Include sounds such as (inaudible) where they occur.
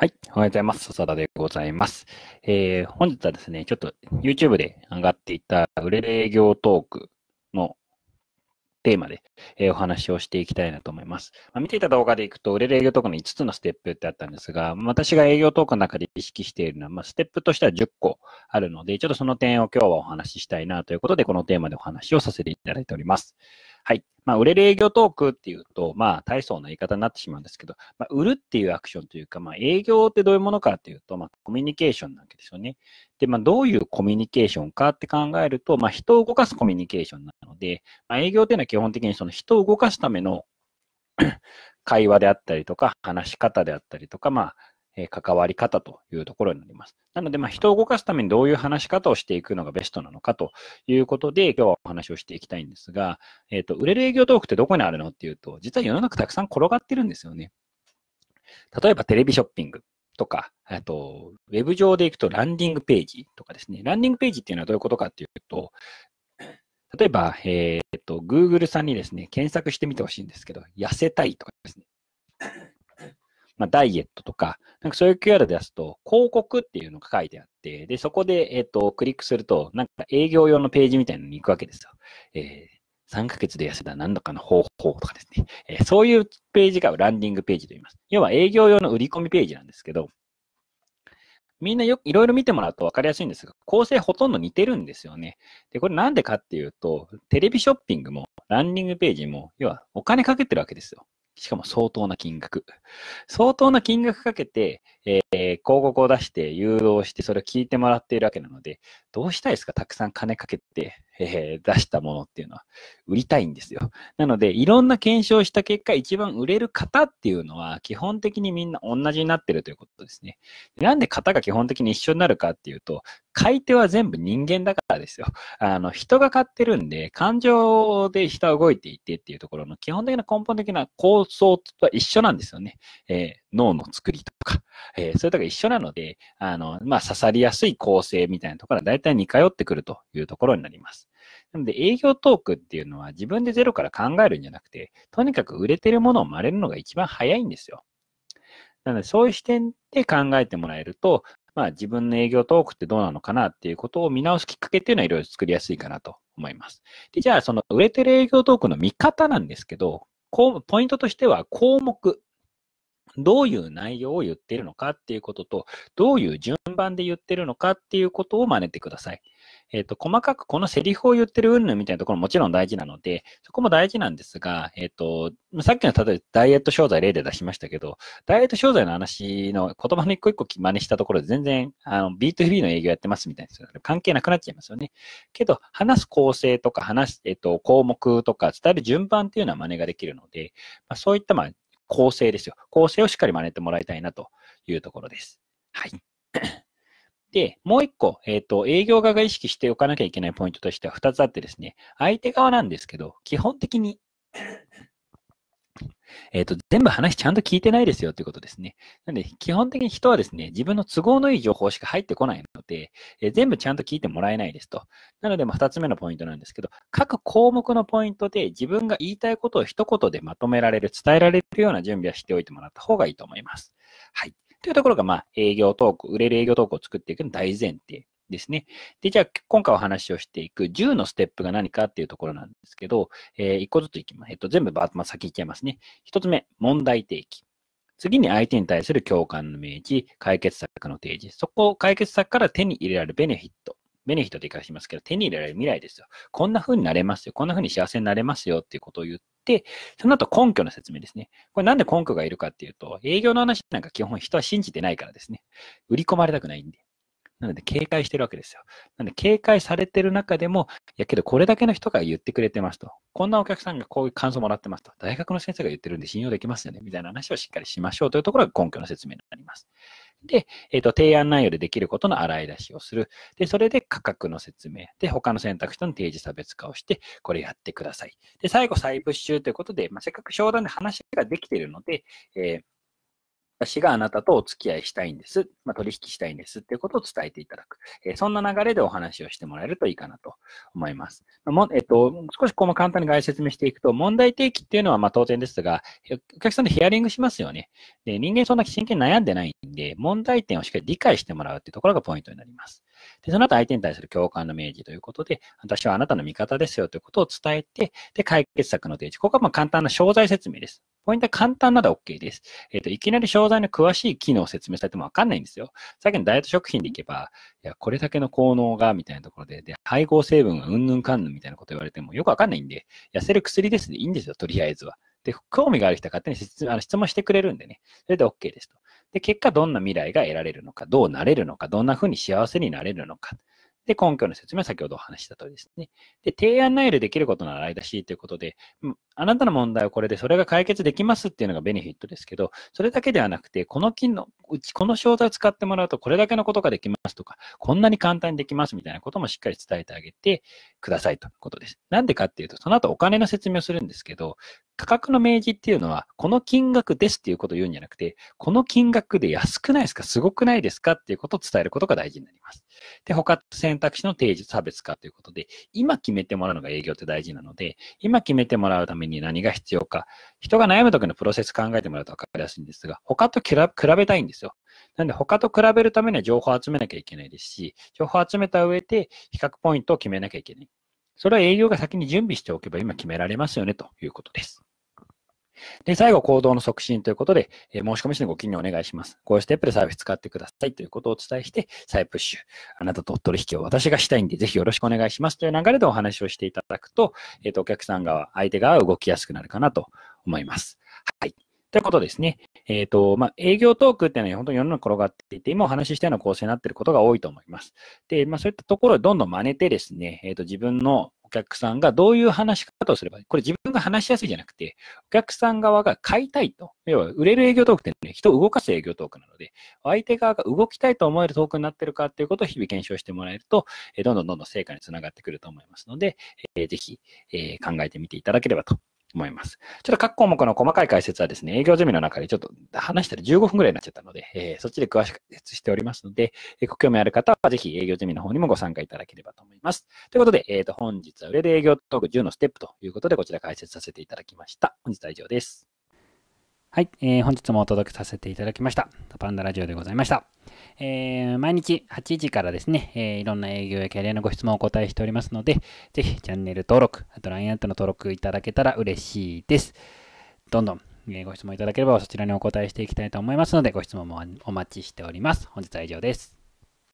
はい。おはようございます。笹田でございます。えー、本日はですね、ちょっと YouTube で上がっていた売れる営業トークのテーマで、えー、お話をしていきたいなと思います。まあ、見ていた動画でいくと、売れる営業トークの5つのステップってあったんですが、私が営業トークの中で意識しているのは、まあ、ステップとしては10個あるので、ちょっとその点を今日はお話ししたいなということで、このテーマでお話をさせていただいております。はい。まあ、売れる営業トークっていうと、まあ、大層な言い方になってしまうんですけど、まあ、売るっていうアクションというか、まあ、営業ってどういうものかっていうと、まあ、コミュニケーションなわけですよね。で、まあ、どういうコミュニケーションかって考えると、まあ、人を動かすコミュニケーションなので、まあ、営業っていうのは基本的にその人を動かすための (coughs) 会話であったりとか、話し方であったりとか、まあ、え関わり方というところになります。なので、ま人を動かすためにどういう話し方をしていくのがベストなのかということで、今日はお話をしていきたいんですが、えっ、ー、と、売れる営業トークってどこにあるのっていうと、実は世の中たくさん転がってるんですよね。例えばテレビショッピングとか、あと、ウェブ上でいくとランディングページとかですね。ランディングページっていうのはどういうことかっていうと、例えば、えっ、と、Google さんにですね、検索してみてほしいんですけど、痩せたいとかですね。まあ、ダイエットとか、なんかそういう QR で出すと、広告っていうのが書いてあって、で、そこで、えっ、ー、と、クリックすると、なんか営業用のページみたいなのに行くわけですよ。えー、3ヶ月で痩せた何度かの方法とかですね。(laughs) えー、そういうページがランディングページと言います。要は営業用の売り込みページなんですけど、みんなよくいろいろ見てもらうと分かりやすいんですが、構成ほとんど似てるんですよね。で、これなんでかっていうと、テレビショッピングもランディングページも、要はお金かけてるわけですよ。しかも相当な金額。相当な金額かけて、えー、広告を出して誘導して、それを聞いてもらっているわけなので、どうしたいですかたくさん金かけて、えー、出したものっていうのは売りたいんですよ。なので、いろんな検証した結果、一番売れる方っていうのは、基本的にみんな同じになってるということですね。なんで型が基本的に一緒になるかっていうと、買い手は全部人間だからですよ。あの、人が買ってるんで、感情で人は動いていてっていうところの基本的な根本的な構想とは一緒なんですよね。えー、脳の作りとか、えー、それとか一緒なので、あの、まあ、刺さりやすい構成みたいなところは大体似通ってくるというところになります。なので営業トークっていうのは自分でゼロから考えるんじゃなくて、とにかく売れてるものを真似るのが一番早いんですよ。なのでそういう視点で考えてもらえると、まあ自分の営業トークってどうなのかなっていうことを見直すきっかけっていうのはいろいろ作りやすいかなと思います。で、じゃあその売れてる営業トークの見方なんですけど、こう、ポイントとしては項目。どういう内容を言ってるのかっていうことと、どういう順番で言ってるのかっていうことを真似てください。えっ、ー、と、細かくこのセリフを言ってるうんぬみたいなところももちろん大事なので、そこも大事なんですが、えっ、ー、と、さっきの例えばダイエット商材例で出しましたけど、ダイエット商材の話の言葉の一個一個真似したところで全然、あの、B2B の営業やってますみたいな、関係なくなっちゃいますよね。けど、話す構成とか、話す、えっ、ー、と、項目とか、伝える順番っていうのは真似ができるので、まあ、そういった、まあ、構成ですよ。構成をしっかり真似てもらいたいなというところです。はい。で、もう一個、えっ、ー、と、営業側が意識しておかなきゃいけないポイントとしては2つあってですね、相手側なんですけど、基本的にえっと、全部話ちゃんと聞いてないですよということですね。なんで、基本的に人はですね、自分の都合のいい情報しか入ってこないので、え全部ちゃんと聞いてもらえないですと。なので、ま2つ目のポイントなんですけど、各項目のポイントで自分が言いたいことを一言でまとめられる、伝えられるような準備はしておいてもらった方がいいと思います。はい。というところが、まあ、営業トーク、売れる営業トークを作っていくの大前提ですね。で、じゃあ、今回お話をしていく10のステップが何かっていうところなんですけど、えー、1個ずついきます。えっと、全部ーまあ、先いっちゃいますね。1つ目、問題提起。次に相手に対する共感の明示、解決策の提示。そこを解決策から手に入れられるベネフィット。ベネフィットって言い方しますけど、手に入れられる未来ですよ。こんな風になれますよ。こんな風に幸せになれますよっていうことを言っで、、その後根拠の説明ですね。これなんで根拠がいるかっていうと、営業の話なんか基本人は信じてないからですね。売り込まれたくないんで。なので警戒してるわけですよ。なので警戒されてる中でも、いやけどこれだけの人が言ってくれてますと。こんなお客さんがこういう感想もらってますと。大学の先生が言ってるんで信用できますよね。みたいな話をしっかりしましょうというところが根拠の説明になります。で、えっ、ー、と、提案内容でできることの洗い出しをする。で、それで価格の説明。で、他の選択肢との提示差別化をして、これやってください。で、最後、再プッシュということで、まあ、せっかく商談で話ができているので、えー私があなたとお付き合いしたいんです。まあ、取引したいんですっていうことを伝えていただく。えー、そんな流れでお話をしてもらえるといいかなと思います。もえっ、と、少しこの簡単に概説明していくと、問題提起っていうのはま当然ですが、お客さんでヒアリングしますよね。で人間そんな真剣に悩んでないんで、問題点をしっかり理解してもらうっていうところがポイントになります。で、その後相手に対する共感の明示ということで、私はあなたの味方ですよということを伝えて、で、解決策の提示。ここはまあ簡単な詳細説明です。ポイントは簡単なら OK です。えっ、ー、と、いきなり商材の詳しい機能を説明されてもわかんないんですよ。さっきのダイエット食品でいけば、いや、これだけの効能が、みたいなところで、で、配合成分がうんぬんかんぬんみたいなこと言われてもよくわかんないんで、痩せる薬ですでいいんですよ、とりあえずは。で、興味がある人は勝手に質問してくれるんでね、それで OK ですと。で、結果どんな未来が得られるのか、どうなれるのか、どんなふうに幸せになれるのか。で、根拠の説明は先ほどお話した通りですね。で、提案内容でできることならだしいということで、あなたの問題はこれで、それが解決できますっていうのがベネフィットですけど、それだけではなくて、この金の、うち、この商材を使ってもらうと、これだけのことができますとか、こんなに簡単にできますみたいなこともしっかり伝えてあげてくださいということです。なんでかっていうと、その後お金の説明をするんですけど、価格の明示っていうのは、この金額ですっていうことを言うんじゃなくて、この金額で安くないですかすごくないですかっていうことを伝えることが大事になります。で、他選択肢の提示差別化ということで、今決めてもらうのが営業って大事なので、今決めてもらうために何が必要か、人が悩む時のプロセス考えてもらうと分かりやすいんですが、他と比べたいんですよ。なんで他と比べるためには情報を集めなきゃいけないですし、情報を集めた上で比較ポイントを決めなきゃいけない。それは営業が先に準備しておけば今決められますよねということです。で、最後、行動の促進ということで、えー、申し込み書にご記入お願いします。こういうステップでサービス使ってくださいということをお伝えして、再プッシュ。あなたと取引を私がしたいんで、ぜひよろしくお願いしますという流れでお話をしていただくと、えっ、ー、と、お客さん側、相手側動きやすくなるかなと思います。はい。ということですね。えっ、ー、と、まあ、営業トークっていうのは本当に世の中転がっていて、今お話ししたような構成になっていることが多いと思います。で、まあ、そういったところをどんどん真似てですね、えっ、ー、と、自分のお客さんがどういう話し方をすればいい。これ自分が話しやすいじゃなくて、お客さん側が買いたいと。要は、売れる営業トークってね、人を動かす営業トークなので、相手側が動きたいと思えるトークになってるかっていうことを日々検証してもらえると、えどんどんどんどん成果につながってくると思いますので、えぜひ、え考えてみていただければと思います。ちょっと各項目の細かい解説はですね、営業ゼミの中でちょっと話したら15分ぐらいになっちゃったので、えー、そっちで詳しく説しておりますので、えー、ご興味ある方はぜひ営業ゼミの方にもご参加いただければと思います。ということで、えっ、ー、と、本日は売れで営業トーク10のステップということで、こちら解説させていただきました。本日は以上です。はい、えー、本日もお届けさせていただきました。パンダラジオでございました。えー、毎日8時からですね、えー、いろんな営業やキャリアのご質問をお答えしておりますので、ぜひチャンネル登録、あと LINE アットの登録いただけたら嬉しいです。どんどん、えー、ご質問いただければそちらにお答えしていきたいと思いますので、ご質問もお待ちしております。本日は以上です。